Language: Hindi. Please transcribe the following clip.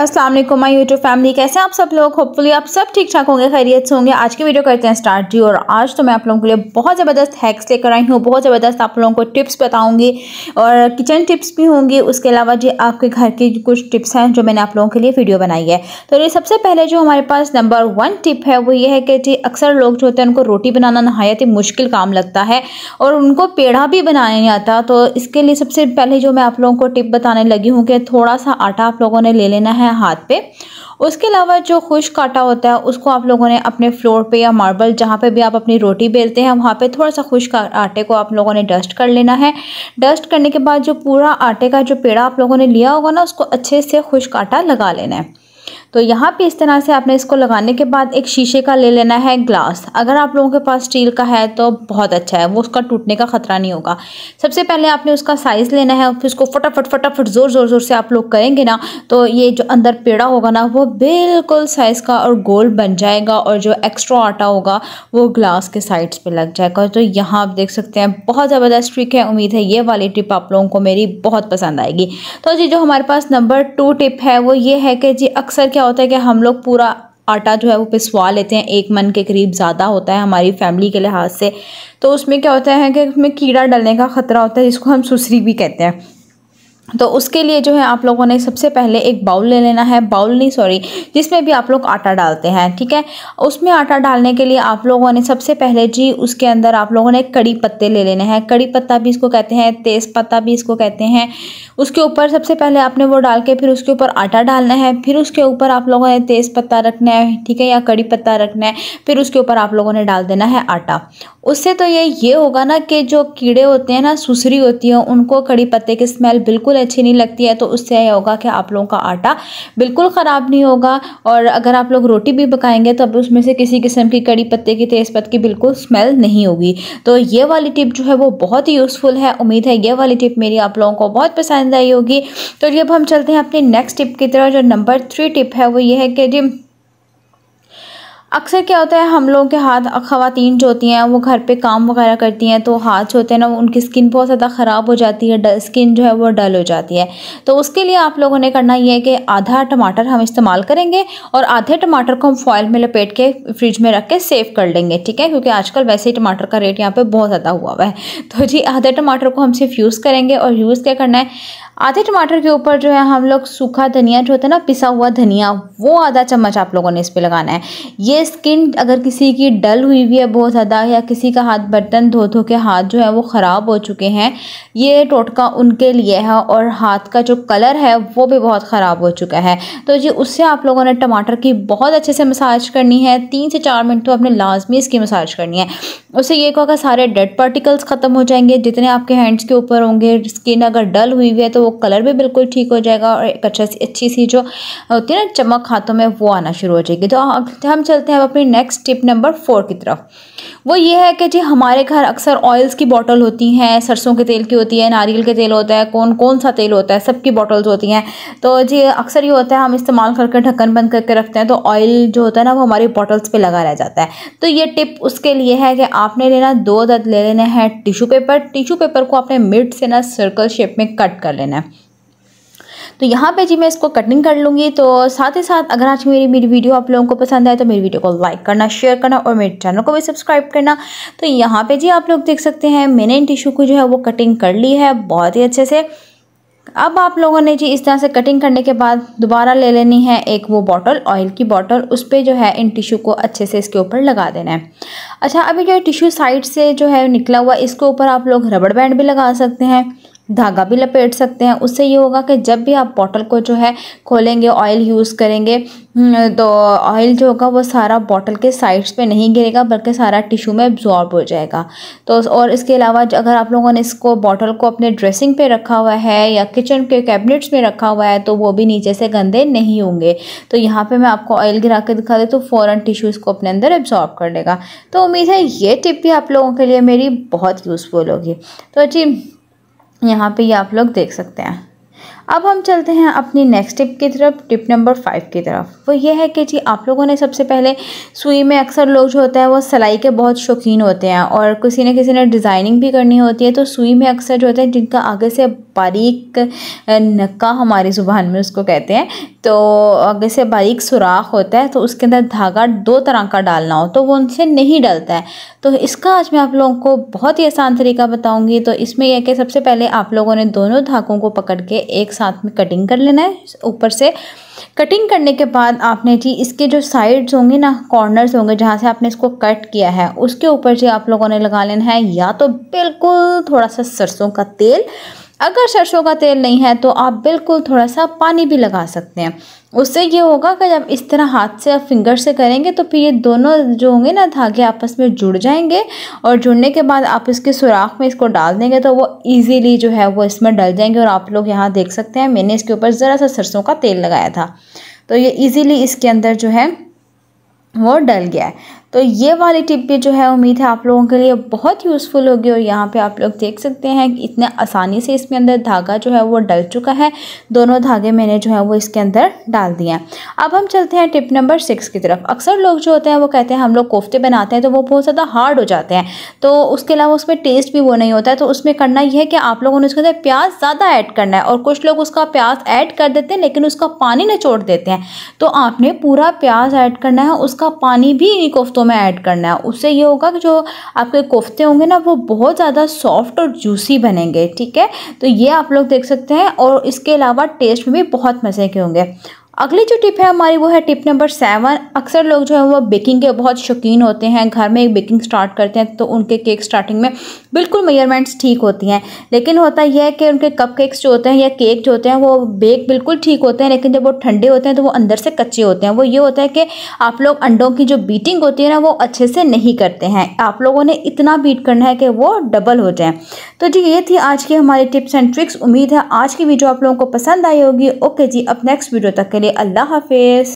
असलम माई यूट्यूब फैमिली कैसे हैं आप सब लोग होपफुली आप सब ठीक ठाक होंगे खैरियत से होंगे आज की वीडियो करते हैं स्टार्ट जी और आज तो मैं आप लोगों के लिए बहुत ज़बरदस्त हैक्स लेकर आई हूँ बहुत ज़बरदस्त आप लोगों को टिप्स बताऊँगी और किचन टिप्स भी होंगी उसके अलावा जी आपके घर की कुछ टिप्स हैं जो मैंने आप लोगों के लिए वीडियो बनाई है तो ये सबसे पहले जो हमारे पास नंबर वन टिप है वो ये है कि जी अक्सर लोग जो होते हैं उनको रोटी बनाना नहायत ही मुश्किल काम लगता है और उनको पेड़ा भी बनाया नहीं आता तो इसके लिए सबसे पहले जो मैं आप लोगों को टिप बताने लगी हूँ कि थोड़ा सा आटा आप लोगों ने ले लेना है है हाथ पे उसके अलावा जो खुश काटा होता है उसको आप लोगों ने अपने फ्लोर पे या मार्बल जहाँ पे भी आप अपनी रोटी बेलते हैं वहाँ पे थोड़ा सा खुश आटे को आप लोगों ने डस्ट कर लेना है डस्ट करने के बाद जो पूरा आटे का जो पेड़ा आप लोगों ने लिया होगा ना उसको अच्छे से खुश काटा लगा लेना है तो यहाँ पे इस तरह से आपने इसको लगाने के बाद एक शीशे का ले लेना है ग्लास अगर आप लोगों के पास स्टील का है तो बहुत अच्छा है वो उसका टूटने का ख़तरा नहीं होगा सबसे पहले आपने उसका साइज़ लेना है फिर उसको फटाफट फटाफट ज़ोर ज़ोर ज़ोर से आप लोग करेंगे ना तो ये जो अंदर पेड़ा होगा ना वो बिल्कुल साइज़ का और गोल बन जाएगा और जो एक्स्ट्रा आटा होगा वो ग्लास के साइड्स पर लग जाएगा तो यहाँ आप देख सकते हैं बहुत ज़बरदस्त ट्रिक है उम्मीद है ये वाली टिप आप लोगों को मेरी बहुत पसंद आएगी तो जी जो हमारे पास नंबर टू टिप है वो ये है कि जी अक्सर क्या क्या होता है कि हम लोग पूरा आटा जो है वो पिसवा लेते हैं एक मन के करीब ज़्यादा होता है हमारी फैमिली के लिहाज से तो उसमें क्या होता है कि उसमें कीड़ा डलने का ख़तरा होता है जिसको हम सुसरी भी कहते हैं तो उसके लिए जो है आप लोगों ने सबसे पहले एक बाउल ले लेना है बाउल नहीं सॉरी जिसमें भी आप लोग आटा डालते हैं ठीक है उसमें आटा डालने के लिए आप लोगों ने सबसे पहले जी उसके अंदर आप लोगों ने कड़ी पत्ते ले लेने हैं कड़ी पत्ता भी इसको कहते हैं तेज़ पत्ता भी इसको कहते हैं उसके ऊपर सबसे पहले आपने वो डाल के फिर उसके ऊपर आटा डालना है फिर उसके ऊपर आप लोगों ने तेज़ पत्ता रखना है ठीक है या कड़ी पत्ता रखना है फिर उसके ऊपर आप लोगों ने डाल देना है आटा उससे तो ये ये होगा ना कि जो कीड़े होते हैं ना सुसरी होती है उनको कड़ी पत्ते की स्मेल बिल्कुल बिल्कुल अच्छी नहीं लगती है तो उससे यह होगा कि आप लोगों का आटा बिल्कुल ख़राब नहीं होगा और अगर आप लोग रोटी भी पकाएंगे तो अब उसमें से किसी किस्म की कड़ी पत्ते की तेज़पत्ते की बिल्कुल स्मेल नहीं होगी तो ये वाली टिप जो है वो बहुत ही यूज़फुल है उम्मीद है ये वाली टिप मेरी आप लोगों को बहुत पसंद आई होगी तो जब हम चलते हैं अपनी नेक्स्ट टिप की तरह जो नंबर थ्री टिप है वो ये है कि जी अक्सर क्या होता है हम लोगों के हाथ ख़वातीन जो होती हैं वो घर पे काम वगैरह करती हैं तो हाथ जो होते हैं ना उनकी स्किन बहुत ज़्यादा ख़राब हो जाती है डल स्किन जो है वो डल हो जाती है तो उसके लिए आप लोगों ने करना ये है कि आधा टमाटर हम इस्तेमाल करेंगे और आधे टमाटर को हम फॉयल में लपेट के फ्रिज में रख के सेव कर लेंगे ठीक है क्योंकि आजकल वैसे ही टमाटर का रेट यहाँ पर बहुत ज़्यादा हुआ हुआ है तो जी आधे टमाटर को हम सिर्फ यूज़ करेंगे और यूज़ क्या करना है आधे टमाटर के ऊपर जो है हम लोग सूखा धनिया जो होता है ना पिसा हुआ धनिया वो आधा चम्मच आप लोगों ने इस पर लगाना है ये स्किन अगर किसी की डल हुई हुई है बहुत ज़्यादा या किसी का हाथ बर्तन धो धो के हाथ जो है वो ख़राब हो चुके हैं ये टोटका उनके लिए है और हाथ का जो कलर है वो भी बहुत ख़राब हो चुका है तो जी उससे आप लोगों ने टमाटर की बहुत अच्छे से मसाज करनी है तीन से चार मिनट तो आपने लाजमी इसकी मसाज करनी है उससे ये कहो सारे डेड पार्टिकल्स ख़त्म हो जाएंगे जितने आपके हैंड्स के ऊपर होंगे स्किन अगर डल हुई हुई है तो वो कलर भी बिल्कुल ठीक हो जाएगा और एक अच्छा सी अच्छी सी जो होती है ना चमक हाथों में वो आना शुरू हो जाएगी तो हम चलते हैं अब अपनी नेक्स्ट टिप नंबर फोर की तरफ वो ये है कि जी हमारे घर अक्सर ऑयल्स की बॉटल होती हैं सरसों के तेल की होती है नारियल के तेल होता है कौन कौन सा तेल होता है सबकी बॉटल्स होती हैं तो जी अक्सर ये होता है हम इस्तेमाल करके ढक्कन बंद करके रखते हैं तो ऑयल जो होता है ना वो हमारी बॉटल्स पर लगा रह जाता है तो ये टिप उसके लिए है कि आपने लेना दो दर्द ले लेना है टिशू पेपर टिशू पेपर को आपने मिड से ना सर्कल शेप में कट कर लेना है तो यहाँ पे जी मैं इसको कटिंग कर लूँगी तो साथ ही साथ अगर आज मेरी मेरी वीडियो आप लोगों को पसंद आए तो मेरी वीडियो को लाइक करना शेयर करना और मेरे चैनल को भी सब्सक्राइब करना तो यहाँ पर जी आप लोग देख सकते हैं मैंने इन टिशू को जो है वो कटिंग कर ली है बहुत ही अच्छे से अब आप लोगों ने जी इस तरह से कटिंग करने के बाद दोबारा ले लेनी है एक वो बॉटल ऑयल की बॉटल उस पर जो है इन टिशू को अच्छे से इसके ऊपर लगा देना है अच्छा अभी जो टिशू साइड से जो है निकला हुआ इसके ऊपर आप लोग रबड़ बैंड भी लगा सकते हैं धागा भी लपेट सकते हैं उससे ये होगा कि जब भी आप बॉटल को जो है खोलेंगे ऑयल यूज़ करेंगे हम्म, तो ऑयल जो होगा वो सारा बॉटल के साइड्स पे नहीं गिरेगा बल्कि सारा टिश्यू में एब्जॉर्ब हो जाएगा तो और इसके अलावा अगर आप लोगों ने इसको बॉटल को अपने ड्रेसिंग पे रखा हुआ है या किचन के कैबिनेट्स में रखा हुआ है तो वो भी नीचे से गंदे नहीं होंगे तो यहाँ पर मैं आपको ऑयल गिरा के दिखा दे तो फ़ौरन टिश्यूज़ इसको अपने अंदर एब्जॉर्ब कर लेगा तो उम्मीद है ये टिप भी आप लोगों के लिए मेरी बहुत यूज़फुल होगी तो जी यहाँ पे ये आप लोग देख सकते हैं अब हम चलते हैं अपनी नेक्स्ट टिप की तरफ टिप नंबर फाइव की तरफ वो ये है कि जी आप लोगों ने सबसे पहले सुई में अक्सर लोग जो होते हैं वो सिलाई के बहुत शौकीन होते हैं और किसी न किसी ने डिज़ाइनिंग भी करनी होती है तो सुई में अक्सर जो होते हैं जिनका आगे से बारीक नक्का हमारी ज़ुबान में उसको कहते हैं तो अगर से बारीक सुराख होता है तो उसके अंदर धागा दो तरह का डालना हो तो वो उनसे नहीं डलता है तो इसका आज मैं आप लोगों को बहुत ही आसान तरीका बताऊंगी तो इसमें यह कि सबसे पहले आप लोगों ने दोनों धागों को पकड़ के एक साथ में कटिंग कर लेना है ऊपर से कटिंग करने के बाद आपने जी इसके जो साइड्स होंगे ना कॉर्नर्स होंगे जहाँ से आपने इसको कट किया है उसके ऊपर जी आप लोगों ने लगा लेना है या तो बिल्कुल थोड़ा सा सरसों का तेल अगर सरसों का तेल नहीं है तो आप बिल्कुल थोड़ा सा पानी भी लगा सकते हैं उससे ये होगा कि जब इस तरह हाथ से या फिंगर से करेंगे तो फिर ये दोनों जो होंगे ना धागे आपस में जुड़ जाएंगे और जुड़ने के बाद आप इसके सुराख में इसको डाल देंगे तो वो इजीली जो है वो इसमें डल जाएंगे और आप लोग यहाँ देख सकते हैं मैंने इसके ऊपर ज़रा सा सरसों का तेल लगाया था तो ये ईजिली इसके अंदर जो है वो डल गया है तो ये वाली टिप भी जो है उम्मीद है आप लोगों के लिए बहुत यूज़फुल होगी और यहाँ पे आप लोग देख सकते हैं कि इतने आसानी से इसमें अंदर धागा जो है वो डल चुका है दोनों धागे मैंने जो है वो इसके अंदर डाल दिए हैं अब हम चलते हैं टिप नंबर सिक्स की तरफ अक्सर लोग जो होते हैं वो कहते हैं हम लोग कोफ्ते बनाते हैं तो वो बहुत ज़्यादा हार्ड हो जाते हैं तो उसके अलावा उसमें टेस्ट भी वो नहीं होता है तो उसमें करना यह है कि आप लोगों ने उसके अंदर प्याज ज़्यादा ऐड करना है और कुछ लोग उसका प्याज ऐड कर देते हैं लेकिन उसका पानी निचोड़ देते हैं तो आपने पूरा प्याज ऐड करना है उसका पानी भी इन्हीं कोफ्तों कोफ्तों में ऐड करना है उससे ये होगा कि जो आपके कोफ्ते होंगे ना वो बहुत ज़्यादा सॉफ्ट और जूसी बनेंगे ठीक है तो ये आप लोग देख सकते हैं और इसके अलावा टेस्ट में भी बहुत मज़े के होंगे अगली जो टिप है हमारी वो है टिप नंबर सेवन अक्सर लोग जो है वो बेकिंग के बहुत शौकीन होते हैं घर में एक बेकिंग स्टार्ट करते हैं तो उनके केक स्टार्टिंग में बिल्कुल मेजरमेंट्स ठीक होती हैं लेकिन होता यह है कि उनके कप केक्स जो होते हैं या केक जो होते हैं वो बेक बिल्कुल ठीक होते हैं लेकिन जब वो ठंडे होते हैं तो वो अंदर से कच्चे होते हैं वो ये होता है कि आप लोग अंडों की जो बीटिंग होती है ना वो अच्छे से नहीं करते हैं आप लोगों ने इतना बीट करना है कि वो डबल हो जाए तो जी ये थी आज की हमारी टिप्स एंड ट्रिक्स उम्मीद है आज की वीडियो आप लोगों को पसंद आई होगी ओके जी अब नेक्स्ट वीडियो तक के लिए अल्लाह हाफिज़